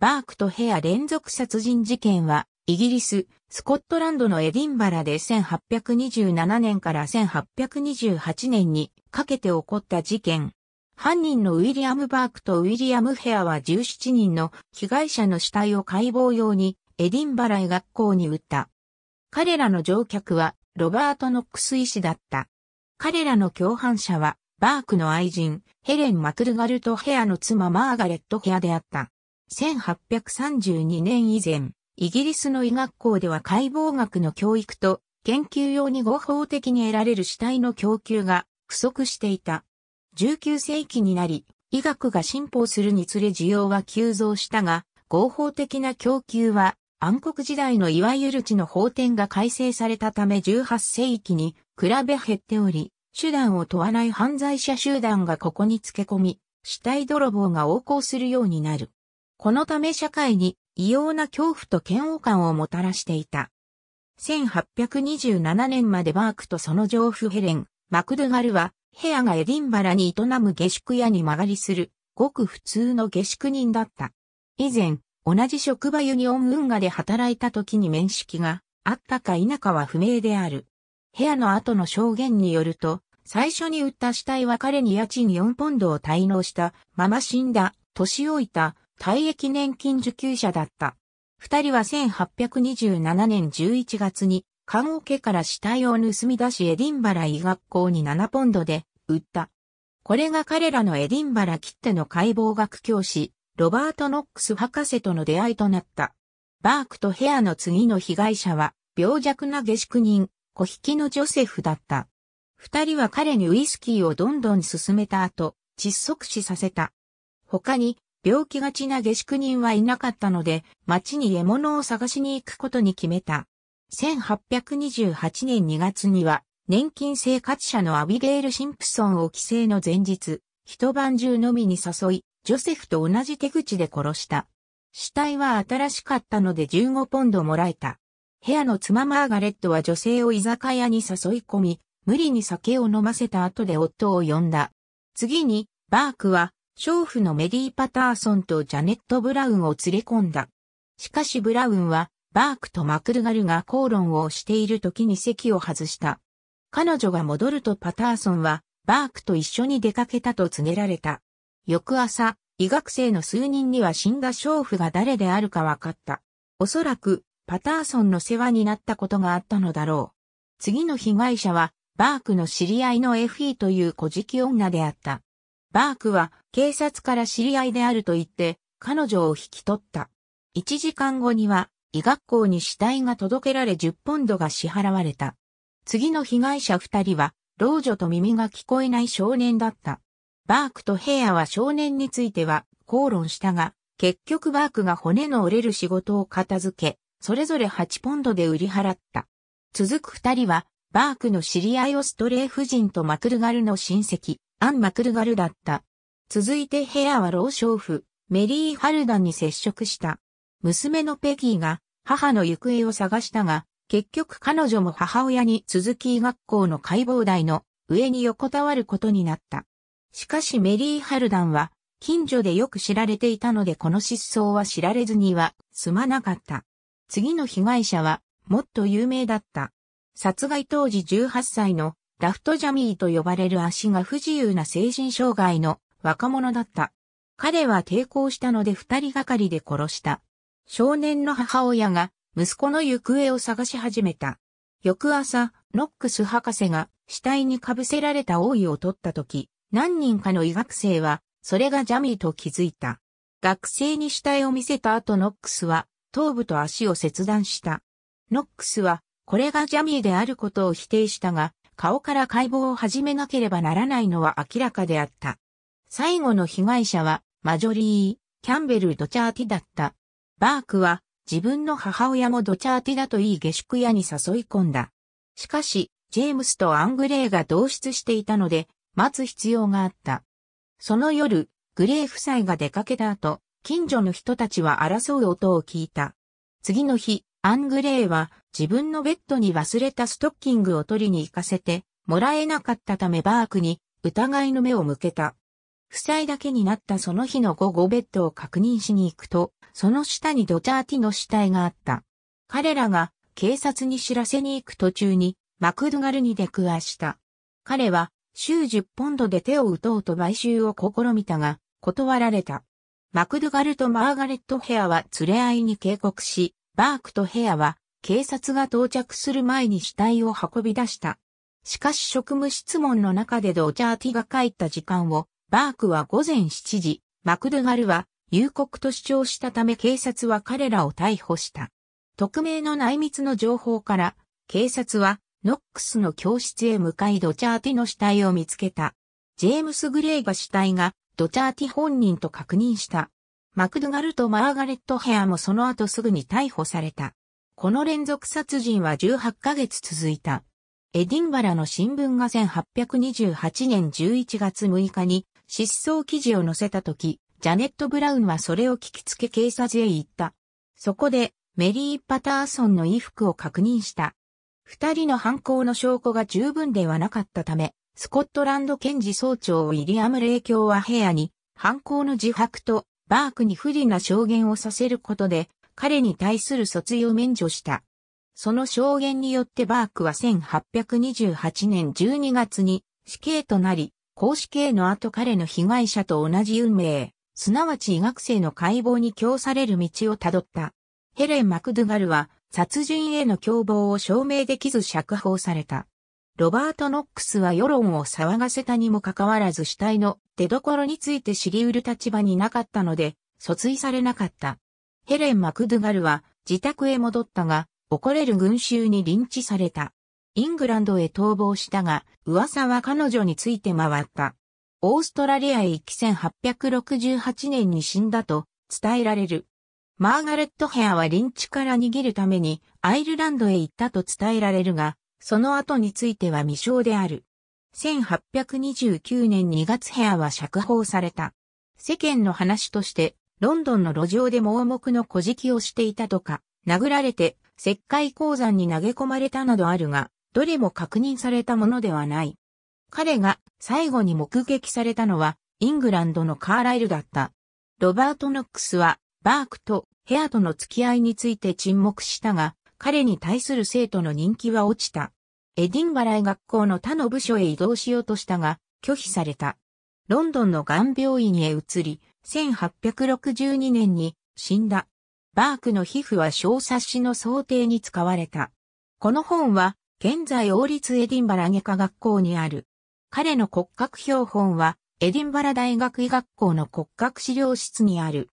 バークとヘア連続殺人事件は、イギリス、スコットランドのエディンバラで1827年から1828年にかけて起こった事件。犯人のウィリアム・バークとウィリアム・ヘアは17人の被害者の死体を解剖用にエディンバラへ学校に売った。彼らの乗客はロバート・ノックス医師だった。彼らの共犯者はバークの愛人ヘレン・マクルガルとヘアの妻マーガレット・ヘアであった。1832年以前、イギリスの医学校では解剖学の教育と研究用に合法的に得られる死体の供給が不足していた。19世紀になり、医学が進歩するにつれ需要は急増したが、合法的な供給は暗黒時代のいわゆる地の法典が改正されたため18世紀に比べ減っており、手段を問わない犯罪者集団がここに付け込み、死体泥棒が横行するようになる。このため社会に異様な恐怖と嫌悪感をもたらしていた。1827年までバークとその丈夫ヘレン、マクドガルは、ヘアがエディンバラに営む下宿屋に間借りする、ごく普通の下宿人だった。以前、同じ職場ユニオン運河で働いた時に面識があったか否かは不明である。ヘアの後の証言によると、最初に売った死体は彼に家賃4ポンドを滞納したまま死んだ、年老いた退役年金受給者だった。二人は1827年11月に、看護家から死体を盗み出しエディンバラ医学校に7ポンドで売った。これが彼らのエディンバラ切手の解剖学教師、ロバート・ノックス博士との出会いとなった。バークとヘアの次の被害者は、病弱な下宿人、小引きのジョセフだった。二人は彼にウイスキーをどんどん進めた後、窒息死させた。他に、病気がちな下宿人はいなかったので、町に獲物を探しに行くことに決めた。1828年2月には、年金生活者のアビゲイル・シンプソンを帰省の前日、一晩中のみに誘い、ジョセフと同じ手口で殺した。死体は新しかったので15ポンドもらえた。部屋の妻マーガレットは女性を居酒屋に誘い込み、無理に酒を飲ませた後で夫を呼んだ。次に、バークは娼婦のメデー・パターソンとジャネット・ブラウンを連れ込んだ。しかしブラウンは、バークとマクルガルが口論をしている時に席を外した。彼女が戻るとパターソンは、バークと一緒に出かけたと告げられた。翌朝、医学生の数人には死んだ娼婦が誰であるか分かった。おそらく、パターソンの世話になったことがあったのだろう。次の被害者は、バークの知り合いのエフィーという小事記女であった。バークは警察から知り合いであると言って彼女を引き取った。1時間後には医学校に死体が届けられ10ポンドが支払われた。次の被害者2人は老女と耳が聞こえない少年だった。バークとヘアは少年については口論したが、結局バークが骨の折れる仕事を片付け、それぞれ8ポンドで売り払った。続く2人は、バークの知り合いをストレイ夫人とマクルガルの親戚、アン・マクルガルだった。続いてヘアは老少婦、メリー・ハルダンに接触した。娘のペギーが母の行方を探したが、結局彼女も母親に続き医学校の解剖台の上に横たわることになった。しかしメリー・ハルダンは近所でよく知られていたのでこの失踪は知られずには済まなかった。次の被害者はもっと有名だった。殺害当時18歳のラフトジャミーと呼ばれる足が不自由な精神障害の若者だった。彼は抵抗したので二人がかりで殺した。少年の母親が息子の行方を探し始めた。翌朝、ノックス博士が死体に被せられた王位を取った時、何人かの医学生は、それがジャミーと気づいた。学生に死体を見せた後ノックスは、頭部と足を切断した。ノックスは、これがジャミーであることを否定したが、顔から解剖を始めなければならないのは明らかであった。最後の被害者は、マジョリー・キャンベル・ドチャーティだった。バークは、自分の母親もドチャーティだといい下宿屋に誘い込んだ。しかし、ジェームスとアングレーが同室していたので、待つ必要があった。その夜、グレー夫妻が出かけた後、近所の人たちは争う音を聞いた。次の日、アングレーは自分のベッドに忘れたストッキングを取りに行かせて、もらえなかったためバークに疑いの目を向けた。負債だけになったその日の午後ベッドを確認しに行くと、その下にドチャーティの死体があった。彼らが警察に知らせに行く途中にマクドガルに出くわした。彼は週10ポンドで手を打とうと買収を試みたが、断られた。マクドガルとマーガレット・ヘアは連れ合いに警告し、バークとヘアは警察が到着する前に死体を運び出した。しかし職務質問の中でドチャーティが帰った時間を、バークは午前7時、マクドナルは有告と主張したため警察は彼らを逮捕した。匿名の内密の情報から、警察はノックスの教室へ向かいドチャーティの死体を見つけた。ジェームス・グレイが死体がドチャーティ本人と確認した。マクドナルとマーガレット・ヘアもその後すぐに逮捕された。この連続殺人は18ヶ月続いた。エディンバラの新聞が1828年11月6日に失踪記事を載せた時、ジャネット・ブラウンはそれを聞きつけ警察へ行った。そこで、メリー・パターソンの衣服を確認した。二人の犯行の証拠が十分ではなかったため、スコットランド検事総長ウィリアム・レイ教は部屋に、犯行の自白とバークに不利な証言をさせることで、彼に対する訴追を免除した。その証言によってバークは1828年12月に死刑となり、公死刑の後彼の被害者と同じ運命、すなわち医学生の解剖に供される道をたどった。ヘレン・マクドゥガルは殺人への凶暴を証明できず釈放された。ロバート・ノックスは世論を騒がせたにもかかわらず死体の出所について知り得る立場になかったので、訴追されなかった。ヘレン・マクドゥガルは自宅へ戻ったが、怒れる群衆にリンチされた。イングランドへ逃亡したが、噂は彼女について回った。オーストラリアへ行き1868年に死んだと伝えられる。マーガレット・ヘアはリンチから逃げるためにアイルランドへ行ったと伝えられるが、その後については未詳である。1829年2月ヘアは釈放された。世間の話としてロンドンの路上で盲目の小敷をしていたとか、殴られて石灰鉱山に投げ込まれたなどあるが、どれも確認されたものではない。彼が最後に目撃されたのは、イングランドのカーライルだった。ロバート・ノックスは、バークとヘアとの付き合いについて沈黙したが、彼に対する生徒の人気は落ちた。エディンバライ学校の他の部署へ移動しようとしたが、拒否された。ロンドンの癌病院へ移り、1862年に死んだ。バークの皮膚は小冊子の想定に使われた。この本は、現在王立エディンバラ外科学校にある。彼の骨格標本は、エディンバラ大学医学校の骨格資料室にある。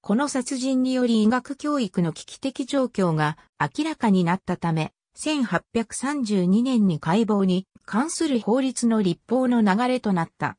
この殺人により医学教育の危機的状況が明らかになったため、1832年に解剖に関する法律の立法の流れとなった。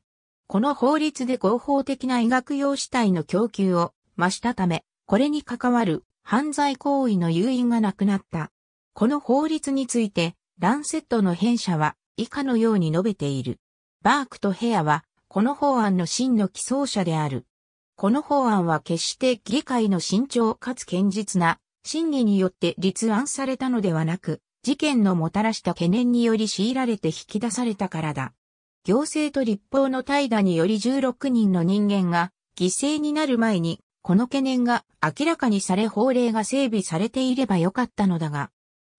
この法律で合法的な医学用死体の供給を増したため、これに関わる犯罪行為の誘引がなくなった。この法律について、ランセットの編者は以下のように述べている。バークとヘアは、この法案の真の起草者である。この法案は決して議会の慎重かつ堅実な審議によって立案されたのではなく、事件のもたらした懸念により強いられて引き出されたからだ。行政と立法の怠惰により16人の人間が犠牲になる前に、この懸念が明らかにされ法令が整備されていればよかったのだが、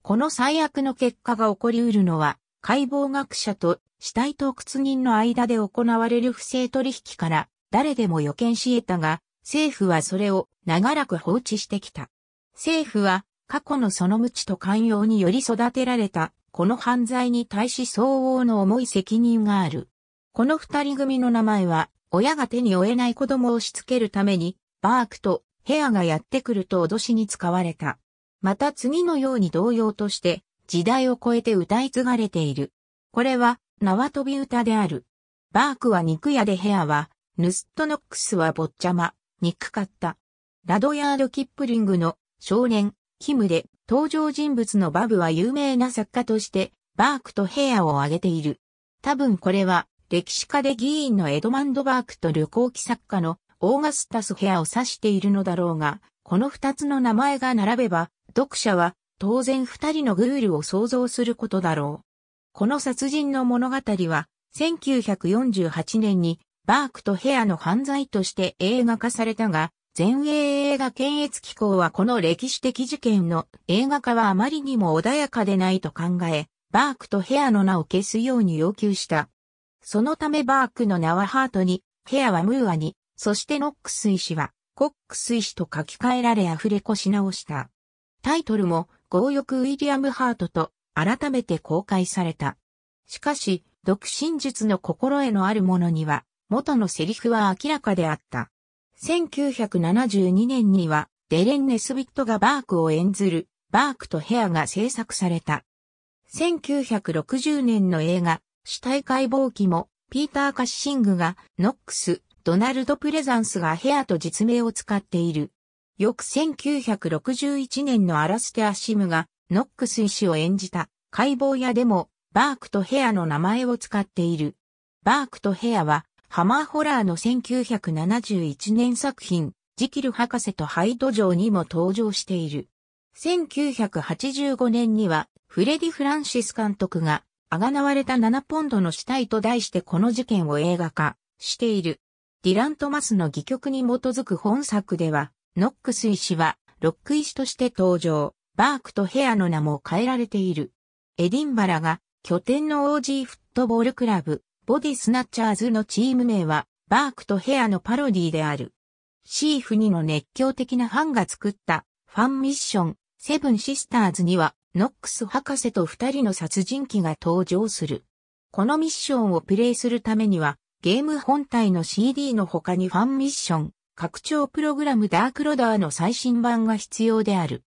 この最悪の結果が起こり得るのは、解剖学者と死体と窟人の間で行われる不正取引から誰でも予見し得たが、政府はそれを長らく放置してきた。政府は過去のその無知と寛容により育てられたこの犯罪に対し相応の重い責任がある。この二人組の名前は、親が手に負えない子供をしつけるために、バークとヘアがやってくると脅しに使われた。また次のように同様として、時代を超えて歌い継がれている。これは、縄跳び歌である。バークは肉屋でヘアは、ヌストノックスはぼっちゃま、憎かった。ラドヤード・キップリングの少年、キムで、登場人物のバブは有名な作家として、バークとヘアを挙げている。多分これは、歴史家で議員のエドマンド・バークと旅行記作家のオーガスタス・ヘアを指しているのだろうが、この二つの名前が並べば、読者は当然二人のグールを想像することだろう。この殺人の物語は、1948年にバークとヘアの犯罪として映画化されたが、全英映画検閲機構はこの歴史的事件の映画化はあまりにも穏やかでないと考え、バークとヘアの名を消すように要求した。そのためバークの名はハートに、ヘアはムーアに、そしてノックス医師は、コックス医師と書き換えられアフレコし直した。タイトルも、強欲ウィリアム・ハートと、改めて公開された。しかし、独身術の心得のある者には、元のセリフは明らかであった。1972年にはデレン・ネスビットがバークを演ずるバークとヘアが制作された。1960年の映画死体解剖記もピーター・カッシングがノックス、ドナルド・プレザンスがヘアと実名を使っている。翌1961年のアラステア・シムがノックス医師を演じた解剖屋でもバークとヘアの名前を使っている。バークとヘアはハマーホラーの1971年作品、ジキル博士とハイド城にも登場している。1985年には、フレディ・フランシス監督が、あがなわれた7ポンドの死体と題してこの事件を映画化している。ディラン・トマスの戯曲に基づく本作では、ノックス医師は、ロック医師として登場、バークとヘアの名も変えられている。エディンバラが、拠点の OG フットボールクラブ、ボディスナッチャーズのチーム名は、バークとヘアのパロディである。シーフ2の熱狂的なファンが作ったファンミッション、セブンシスターズには、ノックス博士と二人の殺人鬼が登場する。このミッションをプレイするためには、ゲーム本体の CD の他にファンミッション、拡張プログラムダークロダーの最新版が必要である。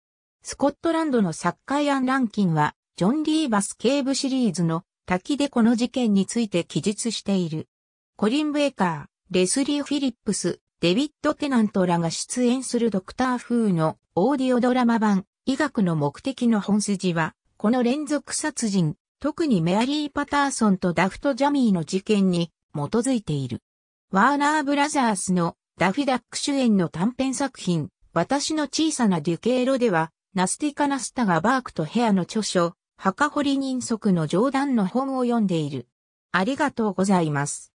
スコットランドのサッカーアンランキンは、ジョン・リーバス警部シリーズの滝でこの事件について記述している。コリン・ベーカー、レスリー・フィリップス、デビッド・テナントらが出演するドクター風のオーディオドラマ版、医学の目的の本筋は、この連続殺人、特にメアリー・パターソンとダフト・ジャミーの事件に基づいている。ワーナー・ブラザースのダフィダック主演の短編作品、私の小さなデュケーロでは、ナスティカ・ナスタがバークとヘアの著書、墓り人足の冗談の本を読んでいる。ありがとうございます。